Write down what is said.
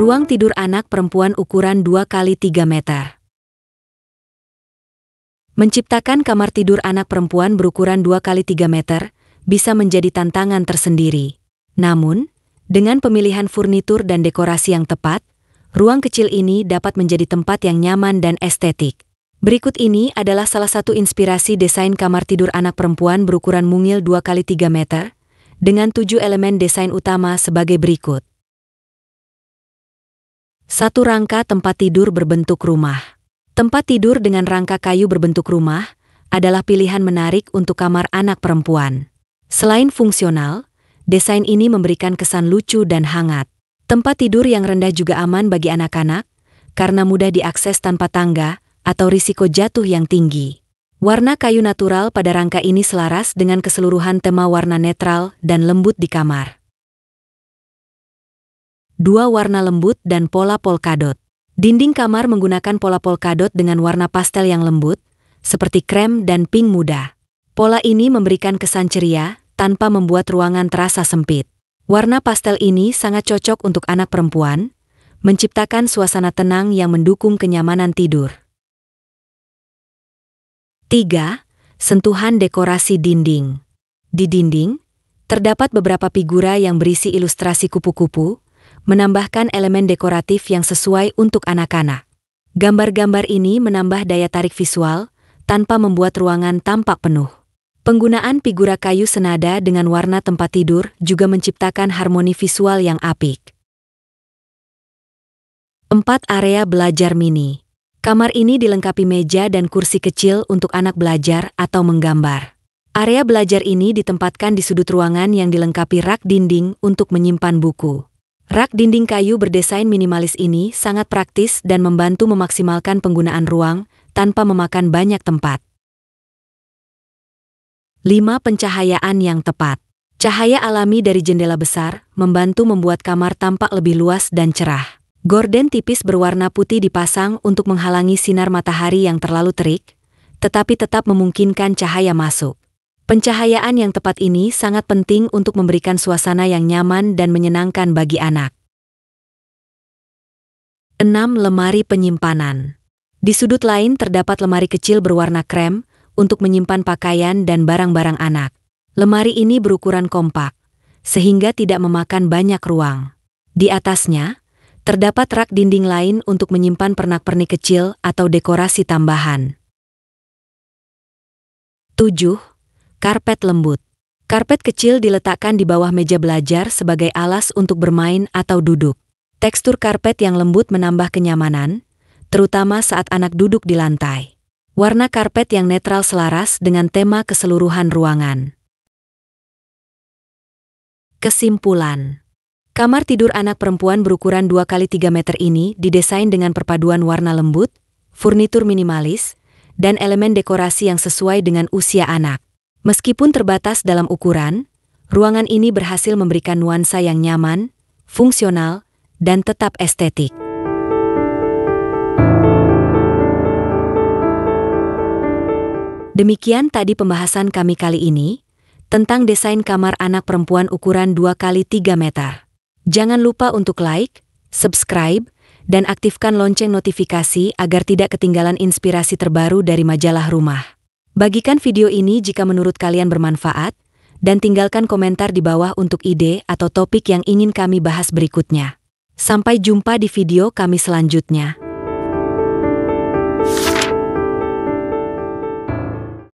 Ruang tidur anak perempuan ukuran 2 x 3 meter. Menciptakan kamar tidur anak perempuan berukuran 2 x 3 meter bisa menjadi tantangan tersendiri. Namun, dengan pemilihan furnitur dan dekorasi yang tepat, ruang kecil ini dapat menjadi tempat yang nyaman dan estetik. Berikut ini adalah salah satu inspirasi desain kamar tidur anak perempuan berukuran mungil 2 x 3 meter, dengan tujuh elemen desain utama sebagai berikut. Satu rangka tempat tidur berbentuk rumah. Tempat tidur dengan rangka kayu berbentuk rumah adalah pilihan menarik untuk kamar anak perempuan. Selain fungsional, desain ini memberikan kesan lucu dan hangat. Tempat tidur yang rendah juga aman bagi anak-anak karena mudah diakses tanpa tangga atau risiko jatuh yang tinggi. Warna kayu natural pada rangka ini selaras dengan keseluruhan tema warna netral dan lembut di kamar. Dua warna lembut dan pola polkadot. Dinding kamar menggunakan pola polkadot dengan warna pastel yang lembut, seperti krem dan pink muda. Pola ini memberikan kesan ceria tanpa membuat ruangan terasa sempit. Warna pastel ini sangat cocok untuk anak perempuan, menciptakan suasana tenang yang mendukung kenyamanan tidur. 3. Sentuhan dekorasi dinding. Di dinding, terdapat beberapa figura yang berisi ilustrasi kupu-kupu, menambahkan elemen dekoratif yang sesuai untuk anak-anak. Gambar-gambar ini menambah daya tarik visual tanpa membuat ruangan tampak penuh. Penggunaan figura kayu senada dengan warna tempat tidur juga menciptakan harmoni visual yang apik. 4. Area belajar mini Kamar ini dilengkapi meja dan kursi kecil untuk anak belajar atau menggambar. Area belajar ini ditempatkan di sudut ruangan yang dilengkapi rak dinding untuk menyimpan buku. Rak dinding kayu berdesain minimalis ini sangat praktis dan membantu memaksimalkan penggunaan ruang tanpa memakan banyak tempat. 5. Pencahayaan yang tepat. Cahaya alami dari jendela besar membantu membuat kamar tampak lebih luas dan cerah. Gorden tipis berwarna putih dipasang untuk menghalangi sinar matahari yang terlalu terik, tetapi tetap memungkinkan cahaya masuk. Pencahayaan yang tepat ini sangat penting untuk memberikan suasana yang nyaman dan menyenangkan bagi anak. 6. Lemari penyimpanan Di sudut lain terdapat lemari kecil berwarna krem untuk menyimpan pakaian dan barang-barang anak. Lemari ini berukuran kompak, sehingga tidak memakan banyak ruang. Di atasnya, Terdapat rak dinding lain untuk menyimpan pernak-pernik kecil atau dekorasi tambahan. 7. Karpet lembut. Karpet kecil diletakkan di bawah meja belajar sebagai alas untuk bermain atau duduk. Tekstur karpet yang lembut menambah kenyamanan, terutama saat anak duduk di lantai. Warna karpet yang netral selaras dengan tema keseluruhan ruangan. Kesimpulan Kamar tidur anak perempuan berukuran 2 kali 3 meter ini didesain dengan perpaduan warna lembut, furnitur minimalis, dan elemen dekorasi yang sesuai dengan usia anak. Meskipun terbatas dalam ukuran, ruangan ini berhasil memberikan nuansa yang nyaman, fungsional, dan tetap estetik. Demikian tadi pembahasan kami kali ini tentang desain kamar anak perempuan ukuran 2 kali 3 meter. Jangan lupa untuk like, subscribe, dan aktifkan lonceng notifikasi agar tidak ketinggalan inspirasi terbaru dari majalah rumah. Bagikan video ini jika menurut kalian bermanfaat, dan tinggalkan komentar di bawah untuk ide atau topik yang ingin kami bahas berikutnya. Sampai jumpa di video kami selanjutnya.